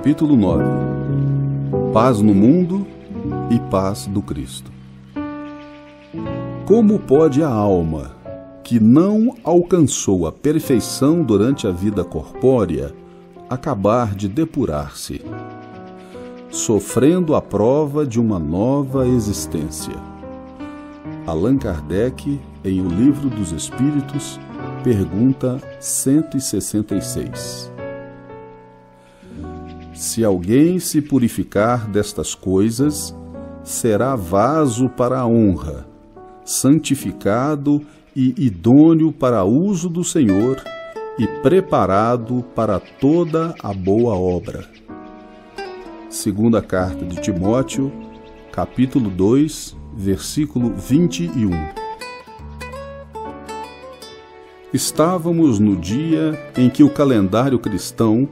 Capítulo 9 Paz no mundo e paz do Cristo. Como pode a alma, que não alcançou a perfeição durante a vida corpórea, acabar de depurar-se, sofrendo a prova de uma nova existência? Allan Kardec, em O Livro dos Espíritos, pergunta 166. Se alguém se purificar destas coisas, será vaso para a honra, santificado e idôneo para uso do Senhor e preparado para toda a boa obra. Segunda carta de Timóteo, capítulo 2, versículo 21. Estávamos no dia em que o calendário cristão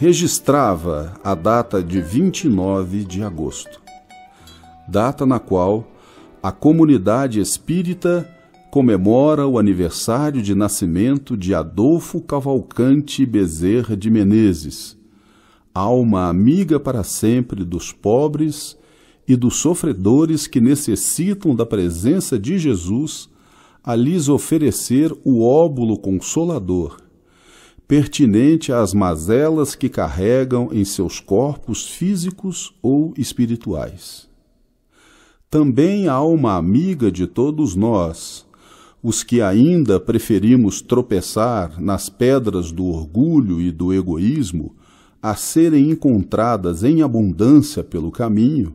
registrava a data de 29 de agosto, data na qual a comunidade espírita comemora o aniversário de nascimento de Adolfo Cavalcante Bezerra de Menezes, alma amiga para sempre dos pobres e dos sofredores que necessitam da presença de Jesus a lhes oferecer o óbulo consolador pertinente às mazelas que carregam em seus corpos físicos ou espirituais. Também há uma amiga de todos nós, os que ainda preferimos tropeçar nas pedras do orgulho e do egoísmo a serem encontradas em abundância pelo caminho,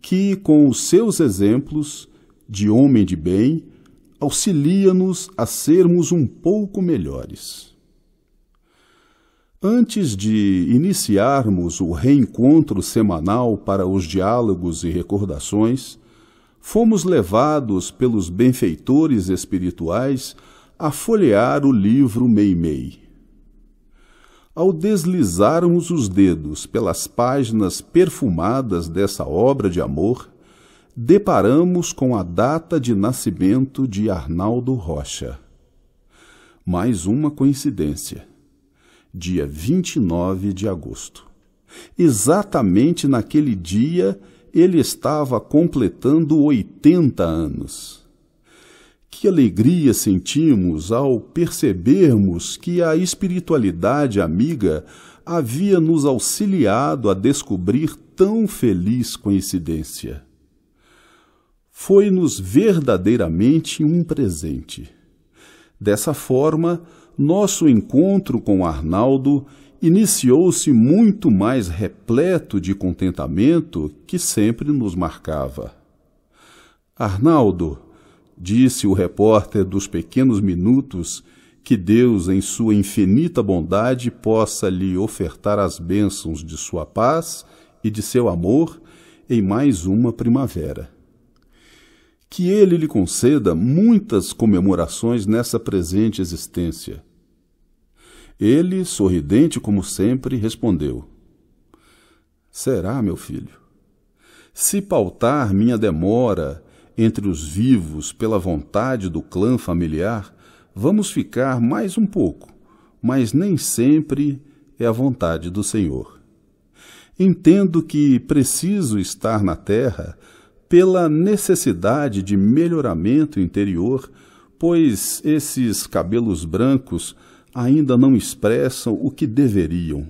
que, com os seus exemplos de homem de bem, auxilia-nos a sermos um pouco melhores. Antes de iniciarmos o reencontro semanal para os diálogos e recordações, fomos levados pelos benfeitores espirituais a folhear o livro Meimei. Ao deslizarmos os dedos pelas páginas perfumadas dessa obra de amor, deparamos com a data de nascimento de Arnaldo Rocha. Mais uma coincidência dia 29 de agosto. Exatamente naquele dia, ele estava completando 80 anos. Que alegria sentimos ao percebermos que a espiritualidade amiga havia nos auxiliado a descobrir tão feliz coincidência. Foi-nos verdadeiramente um presente. Dessa forma, nosso encontro com Arnaldo iniciou-se muito mais repleto de contentamento que sempre nos marcava. Arnaldo, disse o repórter dos Pequenos Minutos, que Deus, em sua infinita bondade, possa lhe ofertar as bênçãos de sua paz e de seu amor em mais uma primavera que ele lhe conceda muitas comemorações nessa presente existência. Ele, sorridente como sempre, respondeu: Será, meu filho? Se pautar minha demora entre os vivos pela vontade do clã familiar, vamos ficar mais um pouco, mas nem sempre é a vontade do Senhor. Entendo que preciso estar na terra pela necessidade de melhoramento interior, pois esses cabelos brancos ainda não expressam o que deveriam.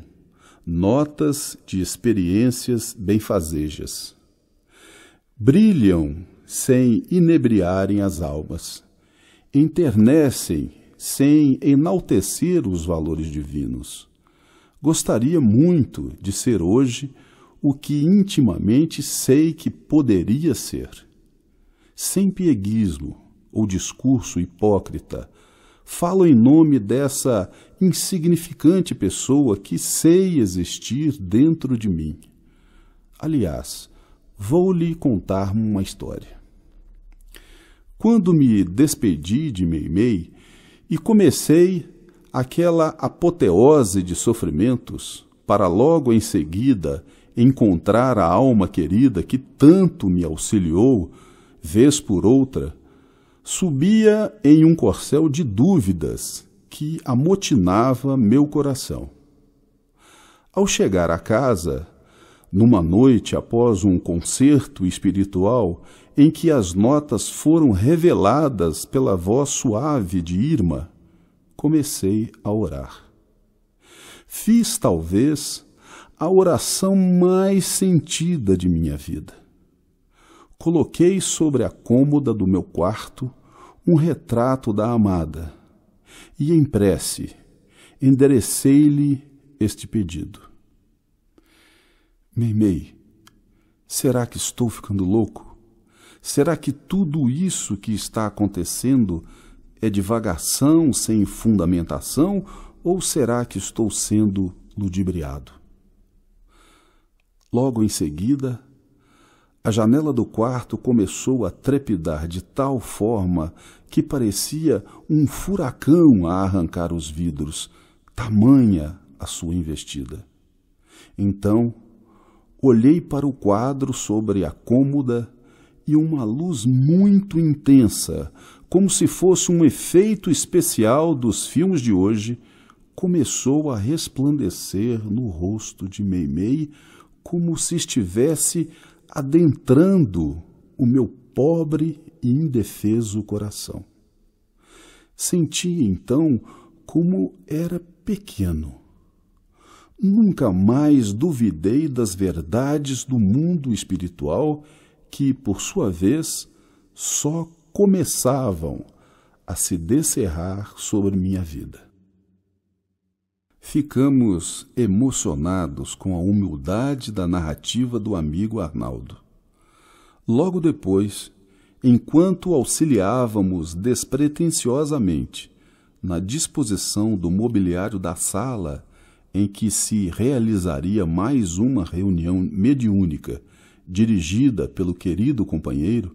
Notas de experiências benfazejas. Brilham sem inebriarem as almas. Enternecem sem enaltecer os valores divinos. Gostaria muito de ser hoje o que intimamente sei que poderia ser. Sem pieguismo ou discurso hipócrita, falo em nome dessa insignificante pessoa que sei existir dentro de mim. Aliás, vou lhe contar uma história. Quando me despedi de Meimei e comecei aquela apoteose de sofrimentos, para logo em seguida encontrar a alma querida que tanto me auxiliou, vez por outra, subia em um corcel de dúvidas que amotinava meu coração. Ao chegar à casa, numa noite após um concerto espiritual em que as notas foram reveladas pela voz suave de Irma, comecei a orar. Fiz talvez a oração mais sentida de minha vida. Coloquei sobre a cômoda do meu quarto um retrato da amada e, em prece, enderecei-lhe este pedido. Meimei, será que estou ficando louco? Será que tudo isso que está acontecendo é divagação sem fundamentação ou será que estou sendo ludibriado? Logo em seguida, a janela do quarto começou a trepidar de tal forma que parecia um furacão a arrancar os vidros, tamanha a sua investida. Então, olhei para o quadro sobre a cômoda e uma luz muito intensa, como se fosse um efeito especial dos filmes de hoje, começou a resplandecer no rosto de Meimei como se estivesse adentrando o meu pobre e indefeso coração. Senti então como era pequeno. Nunca mais duvidei das verdades do mundo espiritual que, por sua vez, só começavam a se descerrar sobre minha vida. Ficamos emocionados com a humildade da narrativa do amigo Arnaldo. Logo depois, enquanto auxiliávamos despretensiosamente na disposição do mobiliário da sala em que se realizaria mais uma reunião mediúnica dirigida pelo querido companheiro,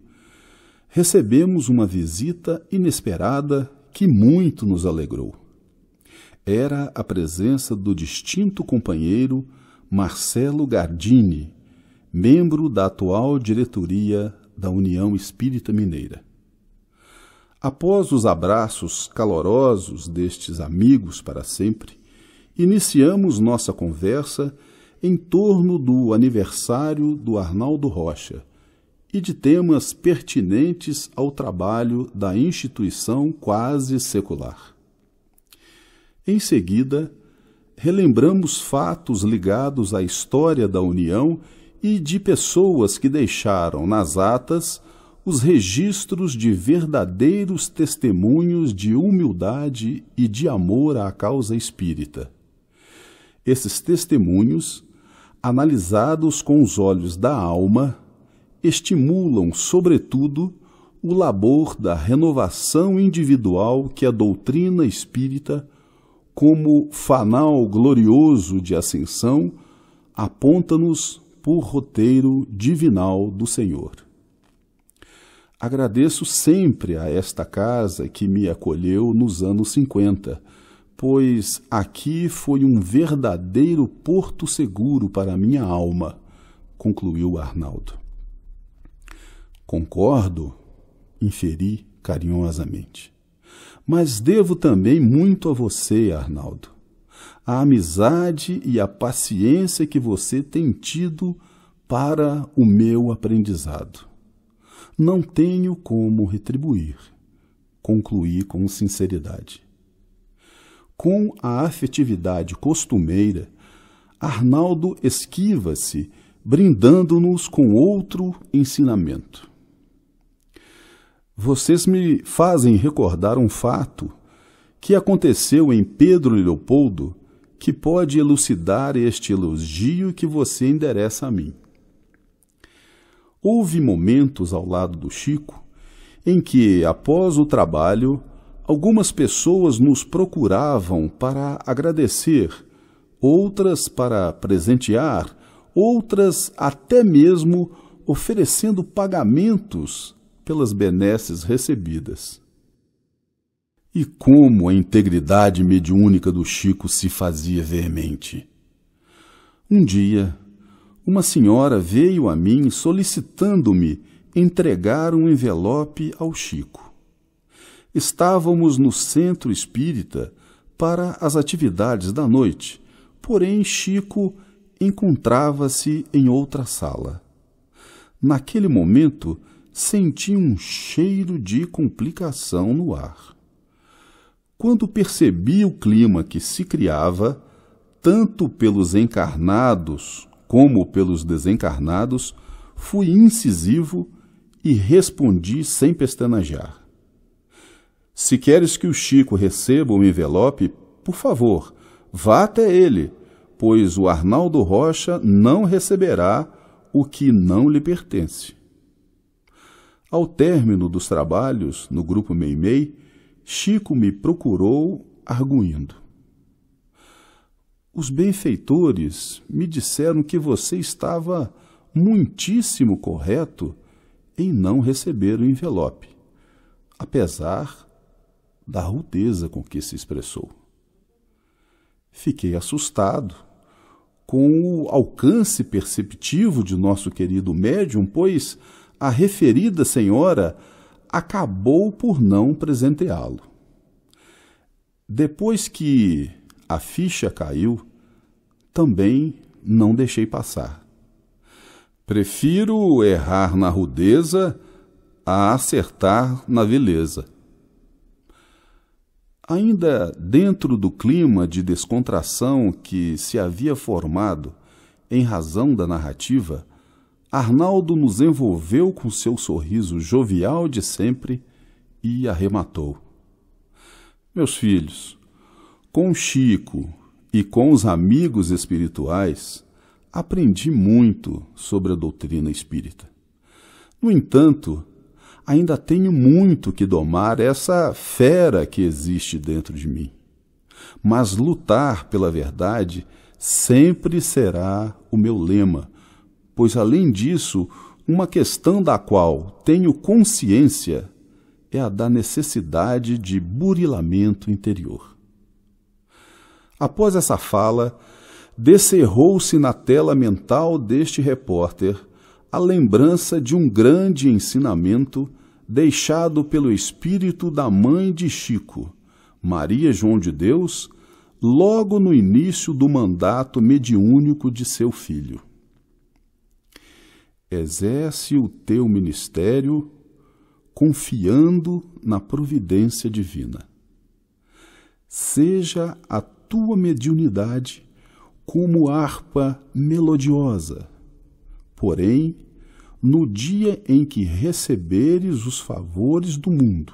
recebemos uma visita inesperada que muito nos alegrou era a presença do distinto companheiro Marcelo Gardini, membro da atual diretoria da União Espírita Mineira. Após os abraços calorosos destes amigos para sempre, iniciamos nossa conversa em torno do aniversário do Arnaldo Rocha e de temas pertinentes ao trabalho da instituição quase secular. Em seguida, relembramos fatos ligados à história da União e de pessoas que deixaram nas atas os registros de verdadeiros testemunhos de humildade e de amor à causa espírita. Esses testemunhos, analisados com os olhos da alma, estimulam, sobretudo, o labor da renovação individual que a doutrina espírita como fanal glorioso de ascensão, aponta-nos por roteiro divinal do Senhor. Agradeço sempre a esta casa que me acolheu nos anos 50, pois aqui foi um verdadeiro porto seguro para minha alma, concluiu Arnaldo. Concordo, inferi carinhosamente. Mas devo também muito a você, Arnaldo. A amizade e a paciência que você tem tido para o meu aprendizado. Não tenho como retribuir, concluí com sinceridade. Com a afetividade costumeira, Arnaldo esquiva-se, brindando-nos com outro ensinamento vocês me fazem recordar um fato que aconteceu em Pedro Leopoldo que pode elucidar este elogio que você endereça a mim. Houve momentos ao lado do Chico em que, após o trabalho, algumas pessoas nos procuravam para agradecer, outras para presentear, outras até mesmo oferecendo pagamentos pelas benesses recebidas. E como a integridade mediúnica do Chico se fazia veemente! Um dia, uma senhora veio a mim solicitando-me entregar um envelope ao Chico. Estávamos no centro espírita para as atividades da noite, porém Chico encontrava-se em outra sala. Naquele momento, senti um cheiro de complicação no ar. Quando percebi o clima que se criava, tanto pelos encarnados como pelos desencarnados, fui incisivo e respondi sem pestanejar. Se queres que o Chico receba o envelope, por favor, vá até ele, pois o Arnaldo Rocha não receberá o que não lhe pertence. Ao término dos trabalhos no grupo Meimei, Chico me procurou arguindo. Os benfeitores me disseram que você estava muitíssimo correto em não receber o envelope, apesar da rudeza com que se expressou. Fiquei assustado com o alcance perceptivo de nosso querido médium, pois a referida senhora acabou por não presenteá-lo. Depois que a ficha caiu, também não deixei passar. Prefiro errar na rudeza a acertar na vileza. Ainda dentro do clima de descontração que se havia formado em razão da narrativa, Arnaldo nos envolveu com seu sorriso jovial de sempre e arrematou. Meus filhos, com Chico e com os amigos espirituais, aprendi muito sobre a doutrina espírita. No entanto, ainda tenho muito que domar essa fera que existe dentro de mim. Mas lutar pela verdade sempre será o meu lema pois além disso, uma questão da qual tenho consciência é a da necessidade de burilamento interior. Após essa fala, descerrou-se na tela mental deste repórter a lembrança de um grande ensinamento deixado pelo espírito da mãe de Chico, Maria João de Deus, logo no início do mandato mediúnico de seu filho exerce o teu ministério confiando na providência divina. Seja a tua mediunidade como harpa melodiosa, porém, no dia em que receberes os favores do mundo,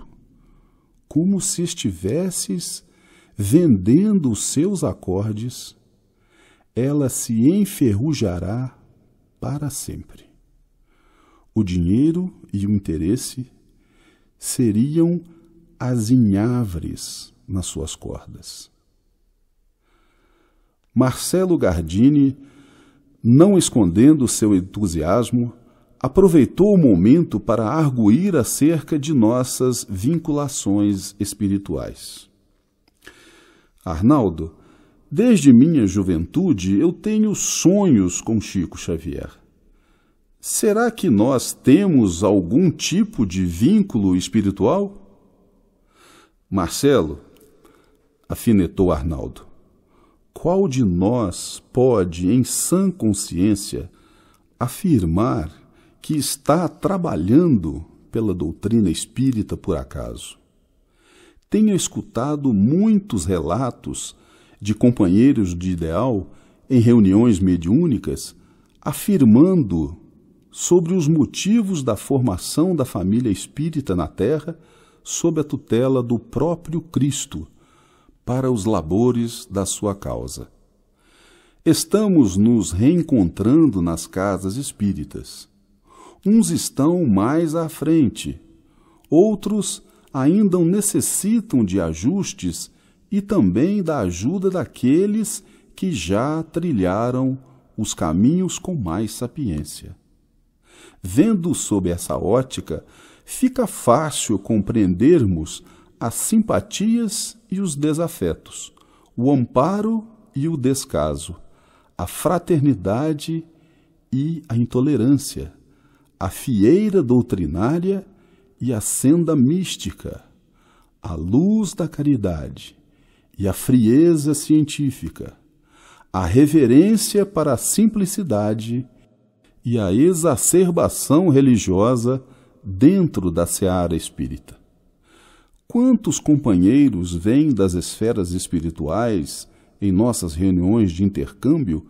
como se estivesses vendendo os seus acordes, ela se enferrujará para sempre o dinheiro e o interesse seriam as nas suas cordas. Marcelo Gardini, não escondendo seu entusiasmo, aproveitou o momento para arguir acerca de nossas vinculações espirituais. Arnaldo, desde minha juventude eu tenho sonhos com Chico Xavier. Será que nós temos algum tipo de vínculo espiritual? Marcelo, afinetou Arnaldo, qual de nós pode, em sã consciência, afirmar que está trabalhando pela doutrina espírita por acaso? Tenho escutado muitos relatos de companheiros de ideal em reuniões mediúnicas afirmando sobre os motivos da formação da família espírita na Terra sob a tutela do próprio Cristo, para os labores da sua causa. Estamos nos reencontrando nas casas espíritas. Uns estão mais à frente, outros ainda necessitam de ajustes e também da ajuda daqueles que já trilharam os caminhos com mais sapiência. Vendo sob essa ótica, fica fácil compreendermos as simpatias e os desafetos, o amparo e o descaso, a fraternidade e a intolerância, a fieira doutrinária e a senda mística, a luz da caridade e a frieza científica, a reverência para a simplicidade e a exacerbação religiosa dentro da seara espírita. Quantos companheiros vêm das esferas espirituais em nossas reuniões de intercâmbio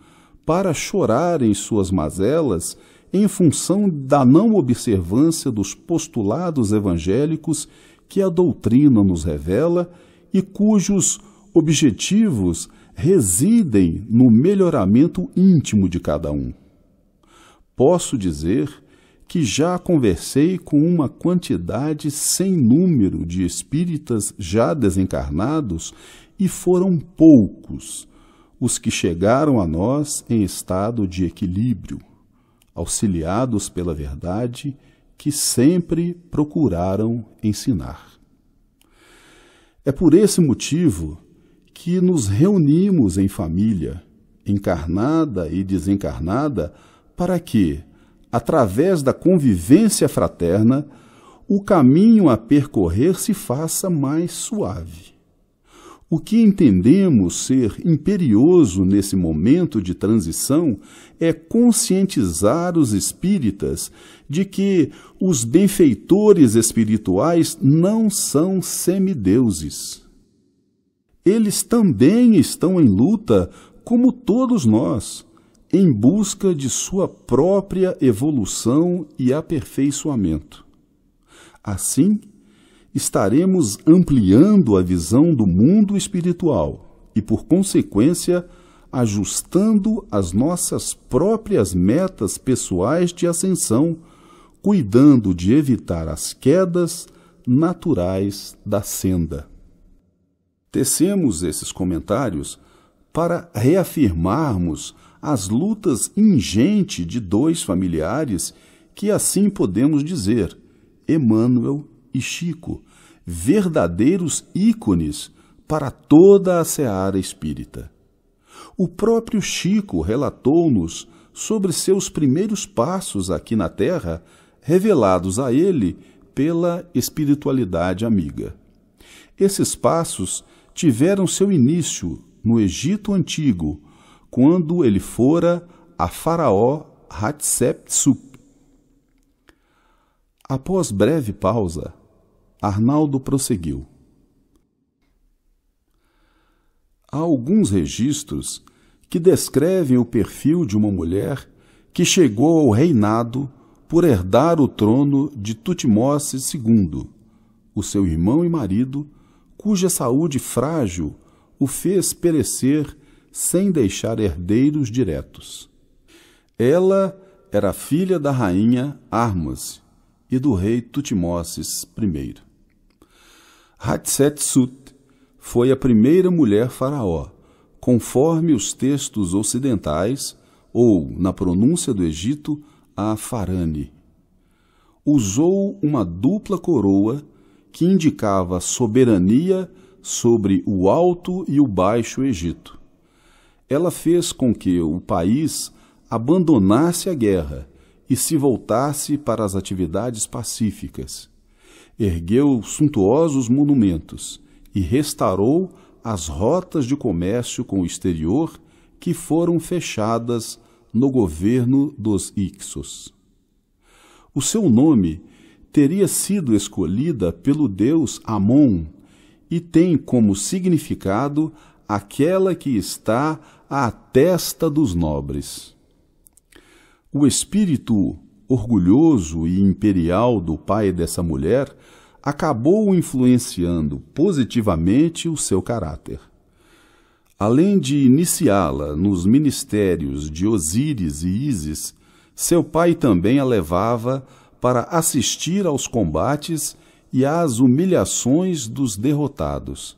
para chorarem suas mazelas em função da não observância dos postulados evangélicos que a doutrina nos revela e cujos objetivos residem no melhoramento íntimo de cada um posso dizer que já conversei com uma quantidade sem número de espíritas já desencarnados e foram poucos os que chegaram a nós em estado de equilíbrio, auxiliados pela verdade que sempre procuraram ensinar. É por esse motivo que nos reunimos em família, encarnada e desencarnada, para que, através da convivência fraterna, o caminho a percorrer se faça mais suave. O que entendemos ser imperioso nesse momento de transição é conscientizar os espíritas de que os benfeitores espirituais não são semideuses. Eles também estão em luta, como todos nós, em busca de sua própria evolução e aperfeiçoamento. Assim, estaremos ampliando a visão do mundo espiritual e, por consequência, ajustando as nossas próprias metas pessoais de ascensão, cuidando de evitar as quedas naturais da senda. Tecemos esses comentários para reafirmarmos as lutas ingente de dois familiares que assim podemos dizer, Emmanuel e Chico, verdadeiros ícones para toda a seara espírita. O próprio Chico relatou-nos sobre seus primeiros passos aqui na Terra, revelados a ele pela espiritualidade amiga. Esses passos tiveram seu início no Egito Antigo, quando ele fora a Faraó Hatshepsut. Após breve pausa, Arnaldo prosseguiu. Há alguns registros que descrevem o perfil de uma mulher que chegou ao reinado por herdar o trono de Tutmoses II, o seu irmão e marido, cuja saúde frágil o fez perecer sem deixar herdeiros diretos. Ela era filha da rainha Armas e do rei Tutmoses I. Hatshepsut foi a primeira mulher faraó, conforme os textos ocidentais ou, na pronúncia do Egito, a Farane. Usou uma dupla coroa que indicava soberania sobre o Alto e o Baixo Egito ela fez com que o país abandonasse a guerra e se voltasse para as atividades pacíficas. Ergueu suntuosos monumentos e restaurou as rotas de comércio com o exterior que foram fechadas no governo dos Ixos. O seu nome teria sido escolhida pelo deus Amon e tem como significado aquela que está à testa dos nobres. O espírito orgulhoso e imperial do pai dessa mulher acabou influenciando positivamente o seu caráter. Além de iniciá-la nos ministérios de Osíris e Ísis, seu pai também a levava para assistir aos combates e às humilhações dos derrotados.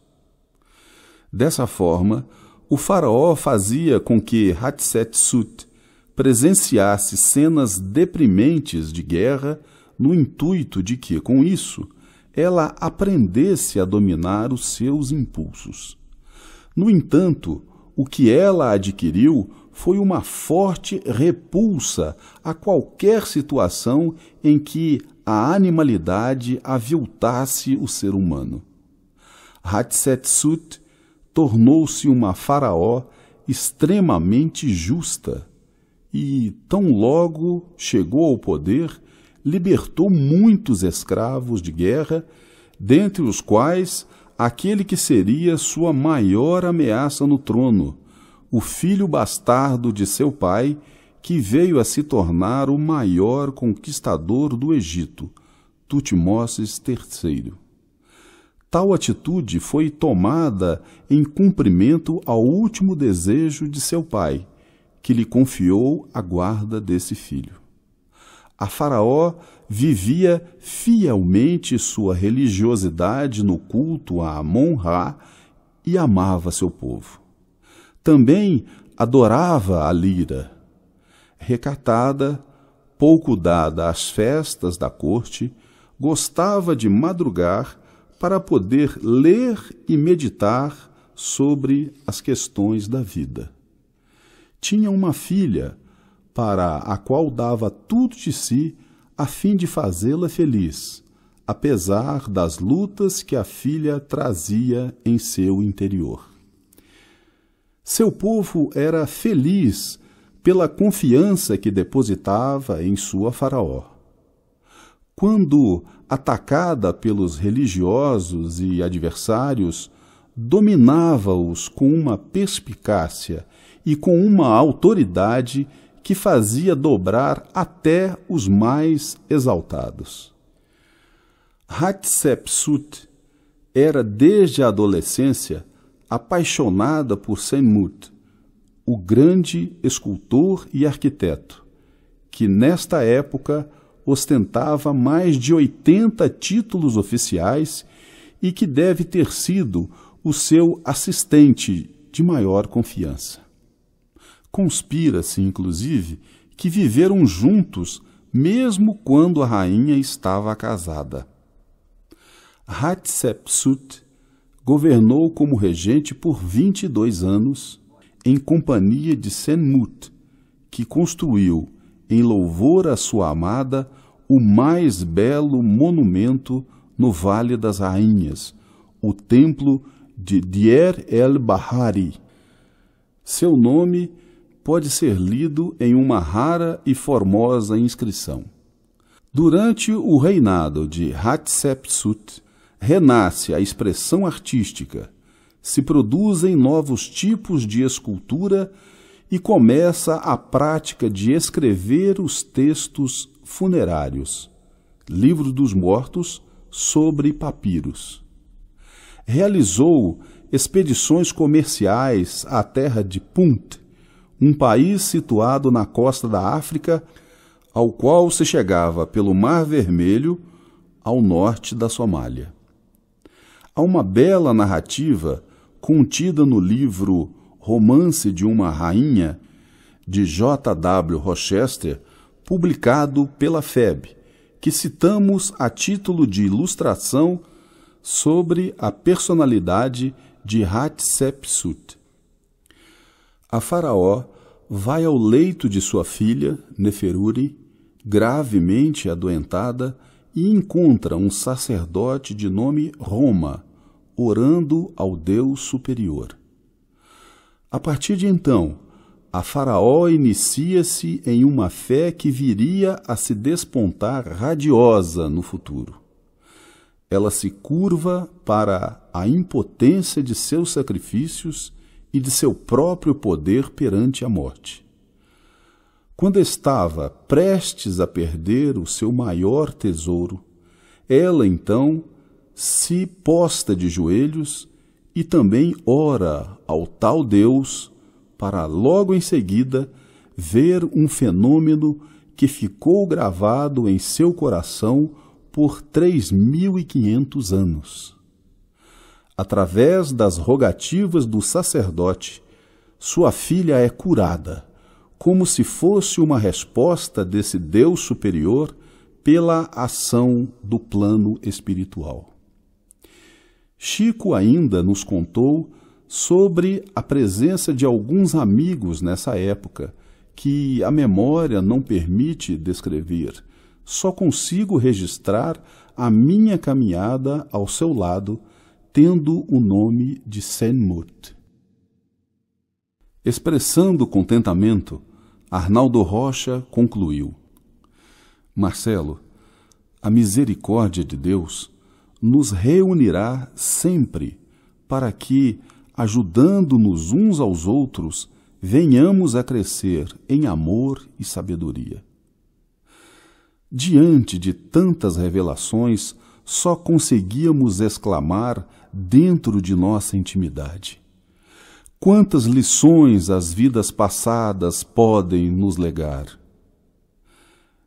Dessa forma, o faraó fazia com que Hatshepsut presenciasse cenas deprimentes de guerra no intuito de que, com isso, ela aprendesse a dominar os seus impulsos. No entanto, o que ela adquiriu foi uma forte repulsa a qualquer situação em que a animalidade aviltasse o ser humano. Hatshepsut tornou-se uma faraó extremamente justa e, tão logo chegou ao poder, libertou muitos escravos de guerra, dentre os quais aquele que seria sua maior ameaça no trono, o filho bastardo de seu pai, que veio a se tornar o maior conquistador do Egito, Tutmoses III. Tal atitude foi tomada em cumprimento ao último desejo de seu pai, que lhe confiou a guarda desse filho. A Faraó vivia fielmente sua religiosidade no culto a Amon-Ra e amava seu povo. Também adorava a lira. Recatada, pouco dada às festas da corte, gostava de madrugar para poder ler e meditar sobre as questões da vida. Tinha uma filha para a qual dava tudo de si a fim de fazê-la feliz, apesar das lutas que a filha trazia em seu interior. Seu povo era feliz pela confiança que depositava em sua Faraó. Quando atacada pelos religiosos e adversários, dominava-os com uma perspicácia e com uma autoridade que fazia dobrar até os mais exaltados. Hatshepsut era desde a adolescência apaixonada por Senmut, o grande escultor e arquiteto, que nesta época ostentava mais de 80 títulos oficiais e que deve ter sido o seu assistente de maior confiança. Conspira-se, inclusive, que viveram juntos mesmo quando a rainha estava casada. Hatshepsut governou como regente por 22 anos em companhia de Senmut, que construiu em louvor à sua amada, o mais belo monumento no Vale das Rainhas, o Templo de Dier el-Bahari. Seu nome pode ser lido em uma rara e formosa inscrição. Durante o reinado de Hatshepsut, renasce a expressão artística, se produzem novos tipos de escultura e começa a prática de escrever os textos funerários, Livro dos Mortos, sobre papiros. Realizou expedições comerciais à terra de Punt, um país situado na costa da África, ao qual se chegava pelo Mar Vermelho, ao norte da Somália. Há uma bela narrativa contida no livro Romance de uma Rainha, de J. W. Rochester, publicado pela FEB, que citamos a título de ilustração sobre a personalidade de Hatshepsut. A Faraó vai ao leito de sua filha, Neferuri, gravemente adoentada, e encontra um sacerdote de nome Roma, orando ao Deus superior. A partir de então, a Faraó inicia-se em uma fé que viria a se despontar radiosa no futuro. Ela se curva para a impotência de seus sacrifícios e de seu próprio poder perante a morte. Quando estava prestes a perder o seu maior tesouro, ela então se posta de joelhos e também ora ao tal Deus para logo em seguida ver um fenômeno que ficou gravado em seu coração por 3.500 anos. Através das rogativas do sacerdote, sua filha é curada, como se fosse uma resposta desse Deus superior pela ação do plano espiritual. Chico ainda nos contou sobre a presença de alguns amigos nessa época, que a memória não permite descrever. Só consigo registrar a minha caminhada ao seu lado, tendo o nome de Senmut. Expressando contentamento, Arnaldo Rocha concluiu: Marcelo, a misericórdia de Deus nos reunirá sempre para que ajudando-nos uns aos outros, venhamos a crescer em amor e sabedoria. Diante de tantas revelações, só conseguíamos exclamar dentro de nossa intimidade: Quantas lições as vidas passadas podem nos legar!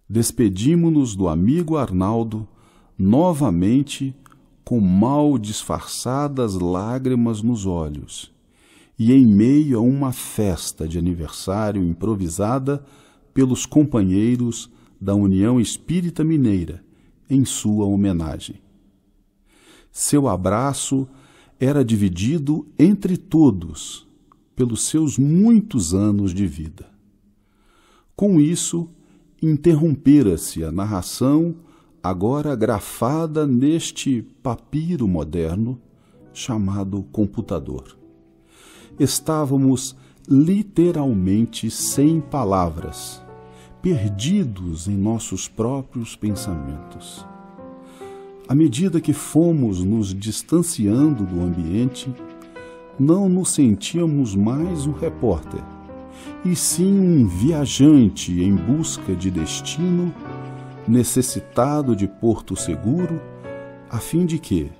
Despedimo-nos do amigo Arnaldo, novamente com mal disfarçadas lágrimas nos olhos, e em meio a uma festa de aniversário improvisada pelos companheiros da União Espírita Mineira, em sua homenagem. Seu abraço era dividido entre todos pelos seus muitos anos de vida. Com isso, interrompera-se a narração agora grafada neste papiro moderno chamado computador. Estávamos literalmente sem palavras, perdidos em nossos próprios pensamentos. À medida que fomos nos distanciando do ambiente, não nos sentíamos mais um repórter, e sim um viajante em busca de destino necessitado de porto seguro, a fim de que,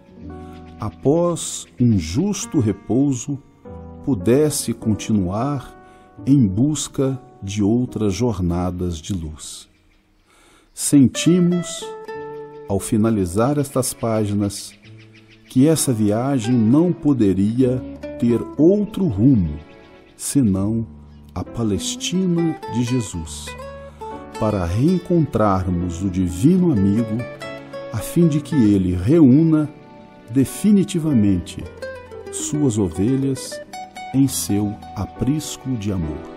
após um justo repouso, pudesse continuar em busca de outras jornadas de luz. Sentimos, ao finalizar estas páginas, que essa viagem não poderia ter outro rumo senão a Palestina de Jesus para reencontrarmos o Divino Amigo, a fim de que ele reúna definitivamente suas ovelhas em seu aprisco de amor.